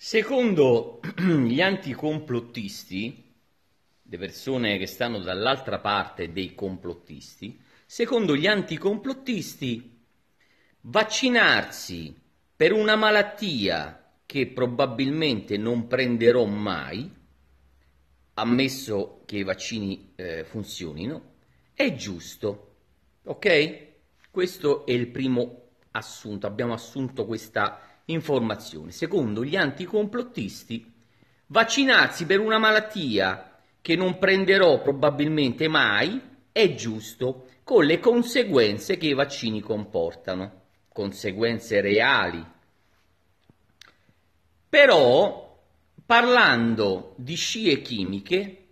Secondo gli anticomplottisti, le persone che stanno dall'altra parte dei complottisti, secondo gli anticomplottisti, vaccinarsi per una malattia che probabilmente non prenderò mai, ammesso che i vaccini eh, funzionino, è giusto. Ok? Questo è il primo assunto, abbiamo assunto questa informazione. Secondo gli anticomplottisti, vaccinarsi per una malattia che non prenderò probabilmente mai è giusto con le conseguenze che i vaccini comportano, conseguenze reali. Però parlando di scie chimiche,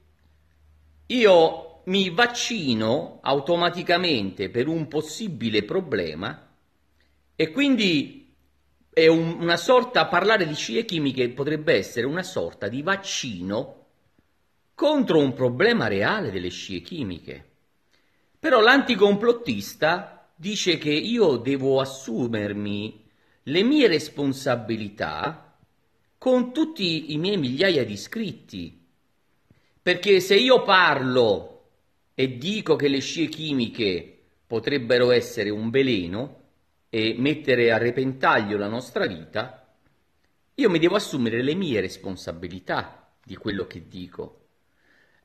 io mi vaccino automaticamente per un possibile problema e quindi è un, una sorta, parlare di scie chimiche potrebbe essere una sorta di vaccino contro un problema reale delle scie chimiche. Però l'anticomplottista dice che io devo assumermi le mie responsabilità con tutti i miei migliaia di iscritti. Perché se io parlo e dico che le scie chimiche potrebbero essere un veleno, e mettere a repentaglio la nostra vita, io mi devo assumere le mie responsabilità di quello che dico.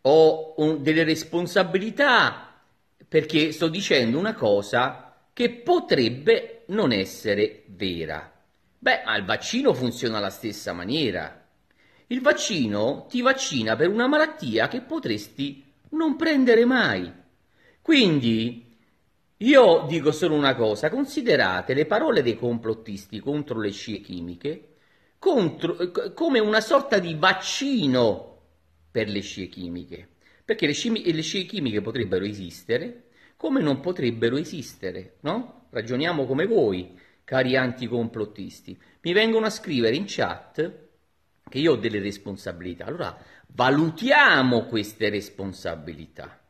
Ho un, delle responsabilità perché sto dicendo una cosa che potrebbe non essere vera. Beh, ma il vaccino funziona alla stessa maniera. Il vaccino ti vaccina per una malattia che potresti non prendere mai. Quindi io dico solo una cosa, considerate le parole dei complottisti contro le scie chimiche contro, eh, come una sorta di vaccino per le scie chimiche, perché le scie, le scie chimiche potrebbero esistere come non potrebbero esistere, no? Ragioniamo come voi, cari anticomplottisti. Mi vengono a scrivere in chat che io ho delle responsabilità, allora valutiamo queste responsabilità.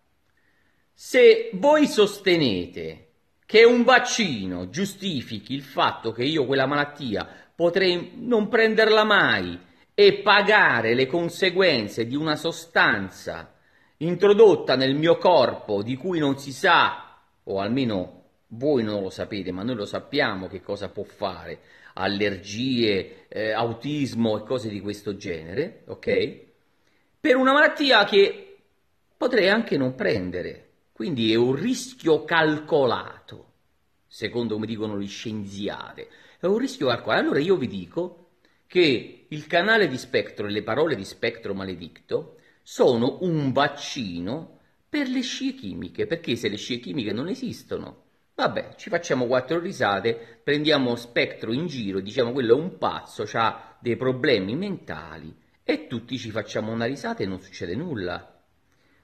Se voi sostenete che un vaccino giustifichi il fatto che io quella malattia potrei non prenderla mai e pagare le conseguenze di una sostanza introdotta nel mio corpo di cui non si sa, o almeno voi non lo sapete, ma noi lo sappiamo che cosa può fare, allergie, eh, autismo e cose di questo genere, ok? Per una malattia che potrei anche non prendere. Quindi è un rischio calcolato, secondo come dicono gli scienziati. È un rischio calcolato. Allora io vi dico che il canale di spettro e le parole di spettro maledicto sono un vaccino per le scie chimiche, perché se le scie chimiche non esistono, vabbè, ci facciamo quattro risate, prendiamo spettro in giro, diciamo quello è un pazzo, ha dei problemi mentali e tutti ci facciamo una risata e non succede nulla.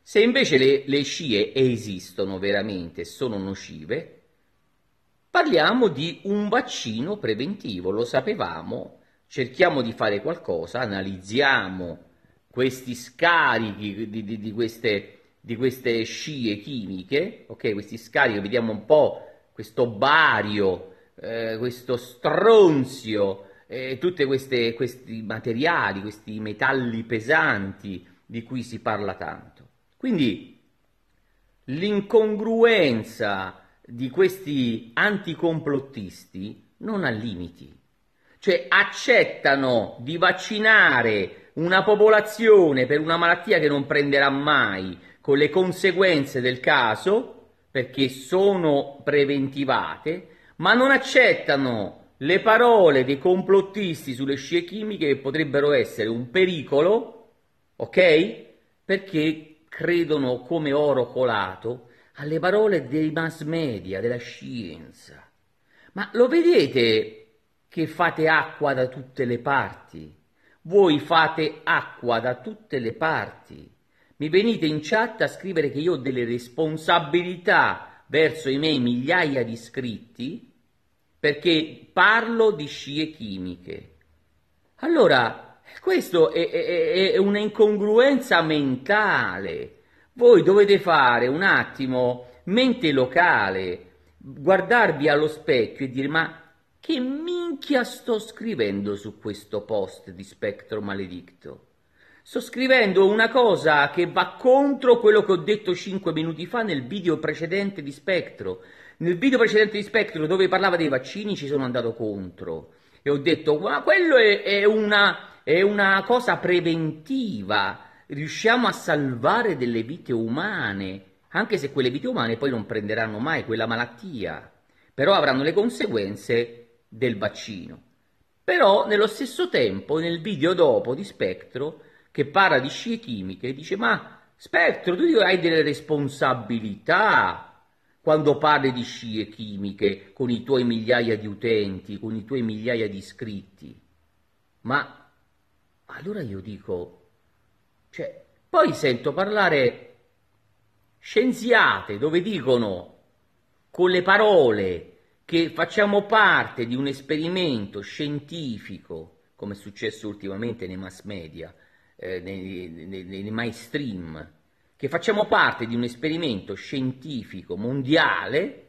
Se invece le, le scie esistono veramente, sono nocive, parliamo di un vaccino preventivo, lo sapevamo, cerchiamo di fare qualcosa, analizziamo questi scarichi di, di, di, queste, di queste, scie chimiche, okay? questi scarichi, vediamo un po' questo bario, eh, questo stronzio, eh, tutti questi materiali, questi metalli pesanti di cui si parla tanto. Quindi l'incongruenza di questi anticomplottisti non ha limiti, cioè accettano di vaccinare una popolazione per una malattia che non prenderà mai, con le conseguenze del caso, perché sono preventivate, ma non accettano le parole dei complottisti sulle scie chimiche che potrebbero essere un pericolo, ok? Perché credono come oro colato alle parole dei mass media, della scienza. Ma lo vedete che fate acqua da tutte le parti? Voi fate acqua da tutte le parti. Mi venite in chat a scrivere che io ho delle responsabilità verso i miei migliaia di iscritti perché parlo di scie chimiche. Allora, questo è, è, è una incongruenza mentale. Voi dovete fare un attimo mente locale, guardarvi allo specchio e dire ma che minchia sto scrivendo su questo post di Spectro Maledicto? Sto scrivendo una cosa che va contro quello che ho detto 5 minuti fa nel video precedente di Spectro. Nel video precedente di Spectro dove parlava dei vaccini ci sono andato contro e ho detto ma quello è, è una è una cosa preventiva, riusciamo a salvare delle vite umane, anche se quelle vite umane poi non prenderanno mai quella malattia, però avranno le conseguenze del vaccino. Però nello stesso tempo nel video dopo di Spectro che parla di scie chimiche dice ma Spectro tu hai delle responsabilità quando parli di scie chimiche con i tuoi migliaia di utenti, con i tuoi migliaia di iscritti. Ma allora io dico, cioè, poi sento parlare scienziate dove dicono con le parole che facciamo parte di un esperimento scientifico, come è successo ultimamente nei mass media, eh, nei, nei, nei mainstream, che facciamo parte di un esperimento scientifico mondiale,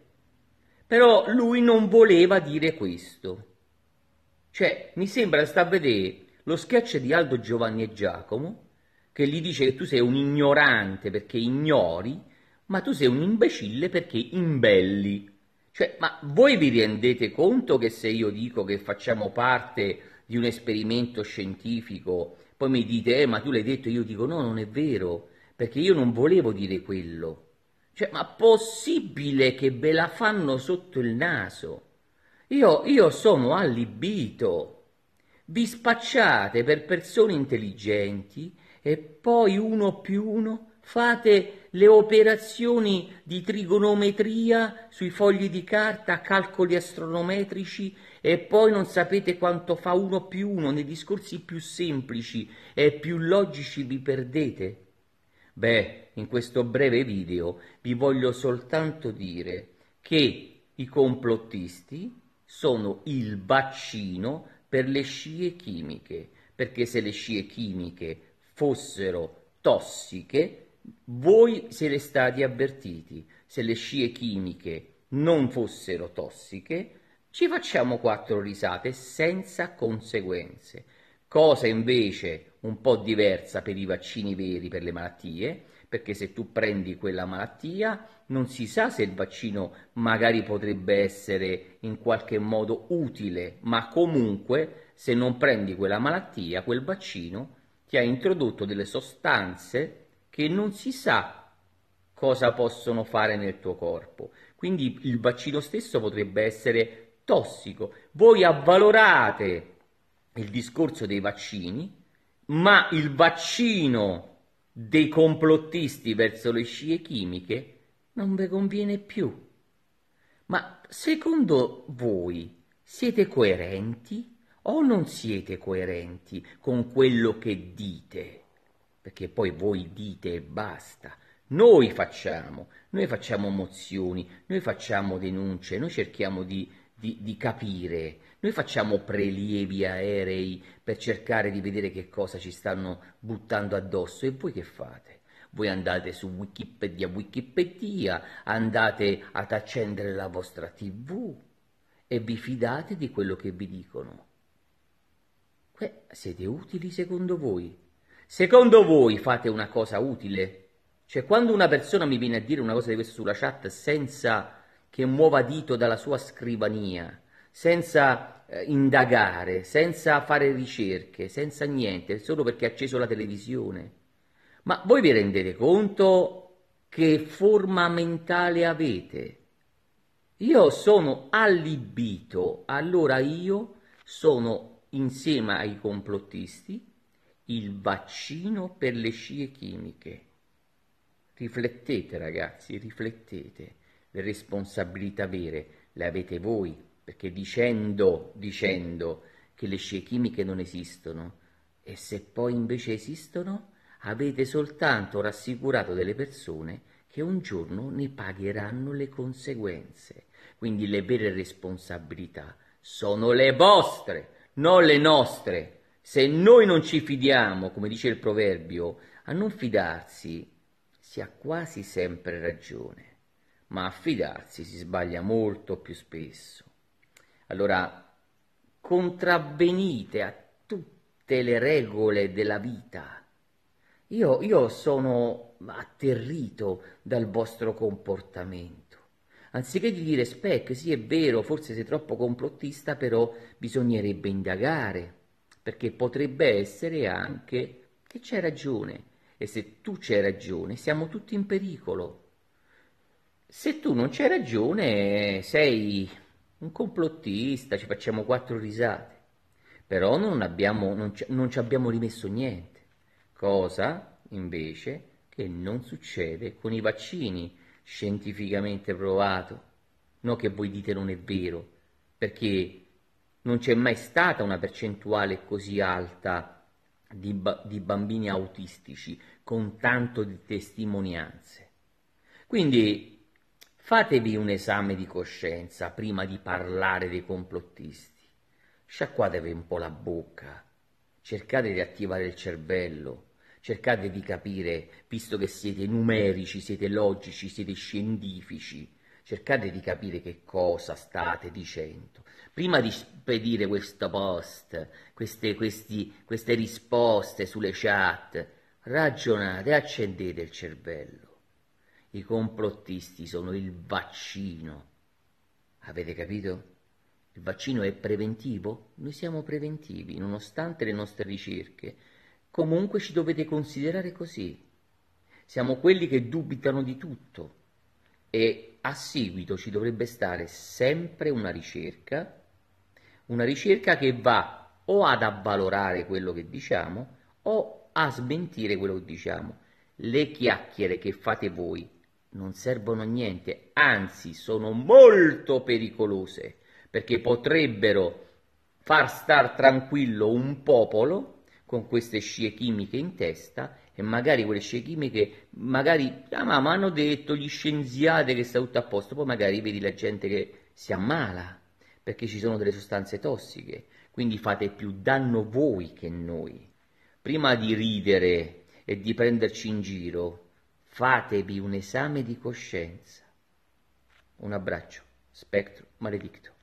però lui non voleva dire questo. Cioè, mi sembra sta a vedere lo sketch di Aldo Giovanni e Giacomo che gli dice che tu sei un ignorante perché ignori, ma tu sei un imbecille perché imbelli. Cioè, ma voi vi rendete conto che se io dico che facciamo parte di un esperimento scientifico, poi mi dite, eh, ma tu l'hai detto, io dico no, non è vero, perché io non volevo dire quello. Cioè, ma possibile che ve la fanno sotto il naso? Io, io sono allibito vi spacciate per persone intelligenti e poi uno più uno fate le operazioni di trigonometria sui fogli di carta, calcoli astronometrici e poi non sapete quanto fa uno più uno, nei discorsi più semplici e più logici vi perdete? Beh, in questo breve video vi voglio soltanto dire che i complottisti sono il bacino per le scie chimiche, perché se le scie chimiche fossero tossiche, voi siete stati avvertiti. Se le scie chimiche non fossero tossiche, ci facciamo quattro risate senza conseguenze. Cosa invece un po' diversa per i vaccini veri per le malattie, perché se tu prendi quella malattia non si sa se il vaccino magari potrebbe essere in qualche modo utile, ma comunque se non prendi quella malattia, quel vaccino ti ha introdotto delle sostanze che non si sa cosa possono fare nel tuo corpo. Quindi il vaccino stesso potrebbe essere tossico. Voi avvalorate il discorso dei vaccini, ma il vaccino dei complottisti verso le scie chimiche non vi conviene più. Ma secondo voi siete coerenti o non siete coerenti con quello che dite? Perché poi voi dite e basta. Noi facciamo, noi facciamo mozioni, noi facciamo denunce, noi cerchiamo di di, di capire. Noi facciamo prelievi aerei per cercare di vedere che cosa ci stanno buttando addosso e voi che fate? voi andate su Wikipedia, Wikipedia, andate ad accendere la vostra tv e vi fidate di quello che vi dicono. Que- siete utili secondo voi? Secondo voi fate una cosa utile? Cioè quando una persona mi viene a dire una cosa di questo sulla chat senza che muova dito dalla sua scrivania, senza eh, indagare, senza fare ricerche, senza niente, solo perché ha acceso la televisione. Ma voi vi rendete conto che forma mentale avete? Io sono allibito, allora io sono insieme ai complottisti il vaccino per le scie chimiche. Riflettete ragazzi, riflettete le responsabilità vere le avete voi, perché dicendo, dicendo che le scie chimiche non esistono, e se poi invece esistono, avete soltanto rassicurato delle persone che un giorno ne pagheranno le conseguenze. Quindi le vere responsabilità sono le vostre, non le nostre. Se noi non ci fidiamo, come dice il proverbio, a non fidarsi si ha quasi sempre ragione ma a fidarsi si sbaglia molto più spesso. Allora, contravvenite a tutte le regole della vita. Io, io sono atterrito dal vostro comportamento. Anziché di dire spec, sì è vero, forse sei troppo complottista, però bisognerebbe indagare, perché potrebbe essere anche che c'è ragione, e se tu c'hai ragione siamo tutti in pericolo se tu non c'hai ragione sei un complottista, ci facciamo quattro risate, però non, abbiamo, non, ci, non ci abbiamo rimesso niente, cosa invece che non succede con i vaccini scientificamente provato, no che voi dite non è vero, perché non c'è mai stata una percentuale così alta di, di bambini autistici con tanto di testimonianze. Quindi Fatevi un esame di coscienza prima di parlare dei complottisti. Sciacquatevi un po' la bocca, cercate di attivare il cervello, cercate di capire, visto che siete numerici, siete logici, siete scientifici, cercate di capire che cosa state dicendo. Prima di spedire questo post, queste, questi, queste risposte sulle chat, ragionate, accendete il cervello. I complottisti sono il vaccino. Avete capito? Il vaccino è preventivo? Noi siamo preventivi, nonostante le nostre ricerche. Comunque ci dovete considerare così. Siamo quelli che dubitano di tutto e a seguito ci dovrebbe stare sempre una ricerca, una ricerca che va o ad avvalorare quello che diciamo o a smentire quello che diciamo. Le chiacchiere che fate voi non servono a niente, anzi sono molto pericolose perché potrebbero far star tranquillo un popolo con queste scie chimiche in testa e magari quelle scie chimiche, magari, ah ma mi hanno detto gli scienziati che sta tutto a posto, poi magari vedi la gente che si ammala perché ci sono delle sostanze tossiche, quindi fate più danno voi che noi. Prima di ridere e di prenderci in giro, fatevi un esame di coscienza. Un abbraccio, Spectro Maledicto.